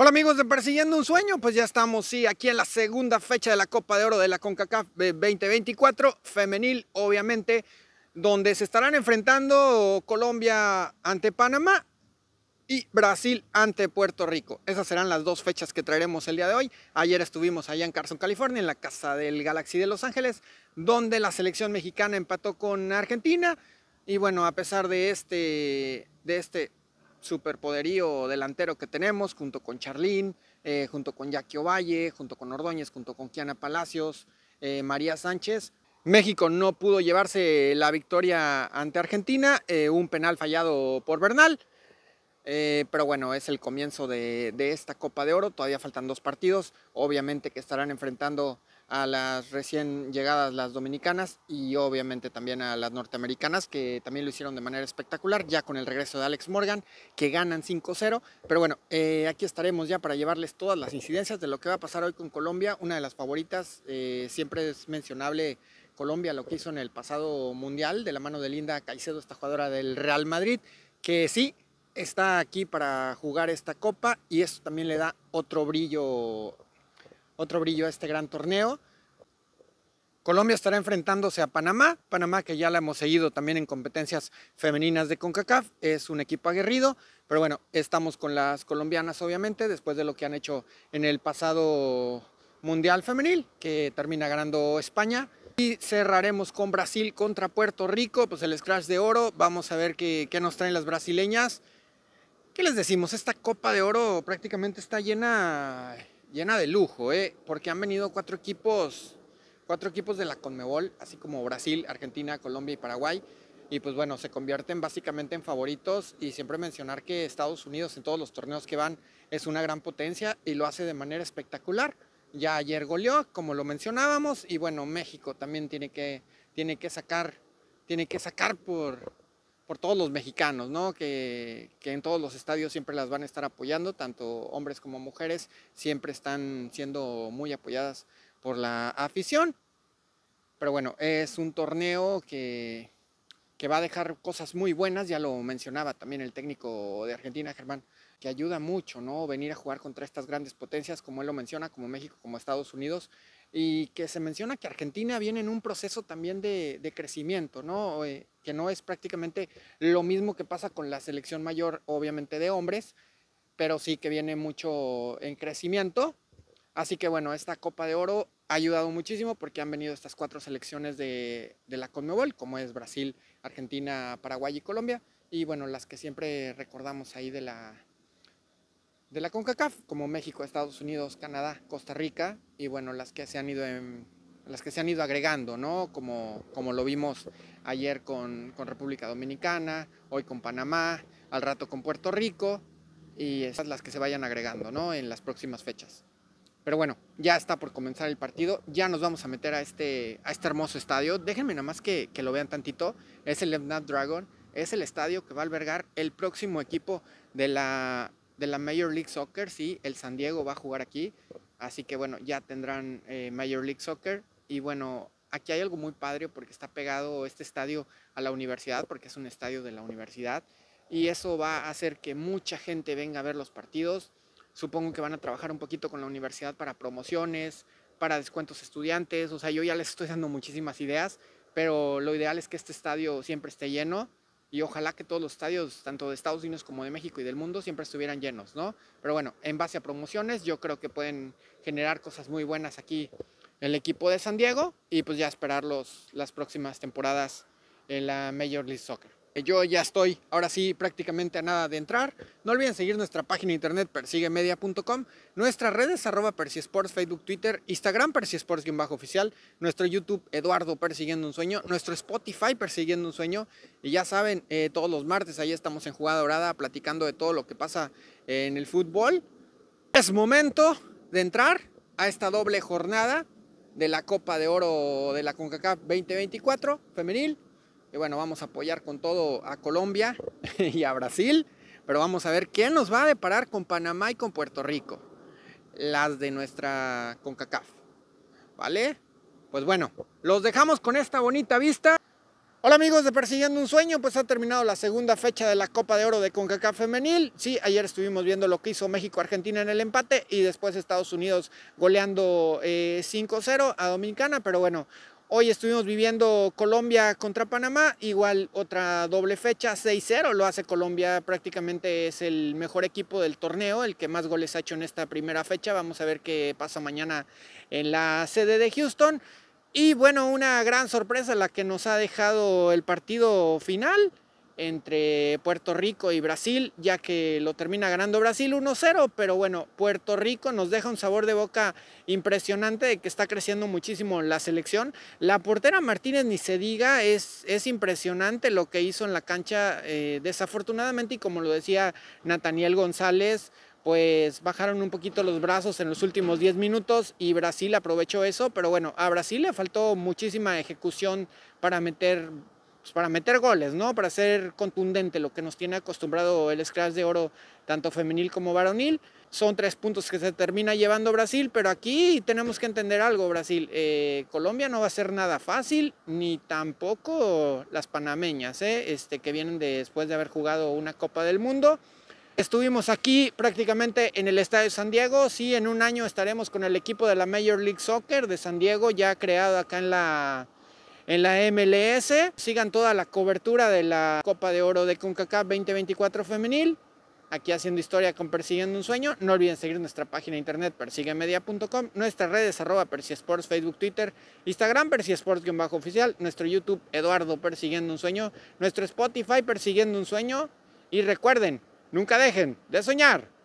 Hola amigos de Persiguiendo un Sueño, pues ya estamos, sí, aquí en la segunda fecha de la Copa de Oro de la CONCACAF 2024, eh, femenil obviamente, donde se estarán enfrentando Colombia ante Panamá y Brasil ante Puerto Rico. Esas serán las dos fechas que traeremos el día de hoy. Ayer estuvimos allá en Carson, California, en la casa del Galaxy de Los Ángeles, donde la selección mexicana empató con Argentina. Y bueno, a pesar de este, de este superpoderío delantero que tenemos, junto con Charlín, eh, junto con Jackie Ovalle, junto con Ordóñez, junto con Kiana Palacios, eh, María Sánchez. México no pudo llevarse la victoria ante Argentina, eh, un penal fallado por Bernal. pero bueno, es el comienzo de, de, esta Copa de Oro. Todavía faltan dos partidos. Obviamente que estarán enfrentando a las recién llegadas las dominicanas y obviamente también a las norteamericanas que también lo hicieron de manera espectacular ya con el regreso de Alex Morgan que ganan 5-0 pero bueno eh, aquí estaremos ya para llevarles todas las incidencias de lo que va a pasar hoy con Colombia una de las favoritas eh, siempre es mencionable Colombia lo que hizo en el pasado mundial de la mano de Linda Caicedo esta jugadora del Real Madrid que sí está aquí para jugar esta copa y eso también le da otro brillo otro brillo a este gran torneo. Colombia estará enfrentándose a Panamá, Panamá que ya la hemos seguido también en competencias femeninas de CONCACAF, es un equipo aguerrido, pero bueno, estamos con las colombianas obviamente, después de lo que han hecho en el pasado Mundial Femenil, que termina ganando España. Y cerraremos con Brasil contra Puerto Rico, pues el scratch de oro, vamos a ver qué, nos traen las brasileñas. ¿Qué les decimos? Esta Copa de Oro prácticamente está llena llena de lujo, ¿eh? porque han venido cuatro equipos, cuatro equipos de la Conmebol, así como Brasil, Argentina, Colombia y Paraguay. Y pues bueno, se convierten básicamente en favoritos y siempre mencionar que Estados Unidos en todos los torneos que van es una gran potencia y lo hace de manera espectacular. Ya ayer goleó, como lo mencionábamos, y bueno, México también tiene que, tiene que sacar, tiene que sacar por, por todos los mexicanos, que, en todos los estadios siempre las van a estar apoyando, tanto hombres como mujeres, siempre están siendo muy apoyadas por la afición. Pero bueno, es un torneo que, que va a dejar cosas muy buenas, ya lo mencionaba también el técnico de Argentina, Germán que ayuda mucho, ¿no? Venir a jugar contra estas grandes potencias, como él lo menciona, como México, como Estados Unidos, y que se menciona que Argentina viene en un proceso también de, crecimiento, ¿no? Eh, que no es prácticamente lo mismo que pasa con la selección mayor, obviamente de hombres, pero sí que viene mucho en crecimiento. Así que bueno, esta Copa de Oro ha ayudado muchísimo porque han venido estas cuatro selecciones de, de la Conmebol, como es Brasil, Argentina, Paraguay y Colombia, y bueno, las que siempre recordamos ahí de la, de la CONCACAF, como México, Estados Unidos, Canadá, Costa Rica y bueno, las que se han ido en, las que se han ido agregando, ¿no? Como, como lo vimos ayer con, con, República Dominicana, hoy con Panamá, al rato con Puerto Rico y esas las que se vayan agregando, ¿no? En las próximas fechas. Pero bueno, ya está por comenzar el partido, ya nos vamos a meter a este, a este hermoso estadio. Déjenme nada más que, que lo vean tantito, es el Evnat Dragon, es el estadio que va a albergar el próximo equipo de la de la Major League Soccer, sí, el San Diego va a jugar aquí, así que bueno, ya tendrán eh, Major League Soccer y bueno, aquí hay algo muy padre porque está pegado este estadio a la universidad, porque es un estadio de la universidad y eso va a hacer que mucha gente venga a ver los partidos. Supongo que van a trabajar un poquito con la universidad para promociones, para descuentos estudiantes, o sea, yo ya les estoy dando muchísimas ideas, pero lo ideal es que este estadio siempre esté lleno y ojalá que todos los estadios, tanto de Estados Unidos como de México y del mundo, siempre estuvieran llenos, ¿no? Pero bueno, en base a promociones, yo creo que pueden generar cosas muy buenas aquí el equipo de San Diego y pues ya esperar los, las próximas temporadas en la Major League Soccer. Yo ya estoy, ahora sí, prácticamente a nada de entrar. No olviden seguir nuestra página internet persiguemedia.com, nuestras redes arroba Persisports, Facebook, Twitter, Instagram bajo oficial nuestro YouTube Eduardo Persiguiendo un Sueño, nuestro Spotify Persiguiendo un Sueño. Y ya saben, eh, todos los martes ahí estamos en Jugada Dorada platicando de todo lo que pasa en el fútbol. Es momento de entrar a esta doble jornada de la Copa de Oro de la CONCACAF 2024 femenil. Y bueno, vamos a apoyar con todo a Colombia y a Brasil, pero vamos a ver qué nos va a deparar con Panamá y con Puerto Rico, las de nuestra CONCACAF. ¿Vale? Pues bueno, los dejamos con esta bonita vista. Hola amigos de Persiguiendo un Sueño, pues ha terminado la segunda fecha de la Copa de Oro de CONCACAF femenil. Sí, ayer estuvimos viendo lo que hizo México-Argentina en el empate y después Estados Unidos goleando 5-0 eh, a Dominicana, pero bueno, Hoy estuvimos viviendo Colombia contra Panamá, igual otra doble fecha, 6-0 lo hace Colombia, prácticamente es el mejor equipo del torneo, el que más goles ha hecho en esta primera fecha. Vamos a ver qué pasa mañana en la sede de Houston. Y bueno, una gran sorpresa la que nos ha dejado el partido final entre Puerto Rico y Brasil, ya que lo termina ganando Brasil 1-0, pero bueno, Puerto Rico nos deja un sabor de boca impresionante de que está creciendo muchísimo la selección. La portera Martínez, ni se diga, es, es impresionante lo que hizo en la cancha, eh, desafortunadamente, y como lo decía Nataniel González, pues bajaron un poquito los brazos en los últimos 10 minutos y Brasil aprovechó eso, pero bueno, a Brasil le faltó muchísima ejecución para meter pues, para meter goles, ¿no? Para ser contundente, lo que nos tiene acostumbrado el Scratch de Oro, tanto femenil como varonil. Son tres puntos que se termina llevando Brasil, pero aquí tenemos que entender algo, Brasil. Eh, Colombia no va a ser nada fácil, ni tampoco las panameñas, ¿eh? este, que vienen después de haber jugado una Copa del Mundo. Estuvimos aquí prácticamente en el Estadio San Diego. Sí, en un año estaremos con el equipo de la Major League Soccer de San Diego, ya creado acá en la en la MLS. Sigan toda la cobertura de la Copa de Oro de CONCACAF 2024 femenil. Aquí haciendo historia con Persiguiendo un Sueño. No olviden seguir nuestra página de internet persiguemedia.com, nuestras redes arroba Persiesports, Facebook, Twitter, Instagram bajo oficial nuestro YouTube Eduardo Persiguiendo un Sueño, nuestro Spotify Persiguiendo un Sueño. Y recuerden, nunca dejen de soñar.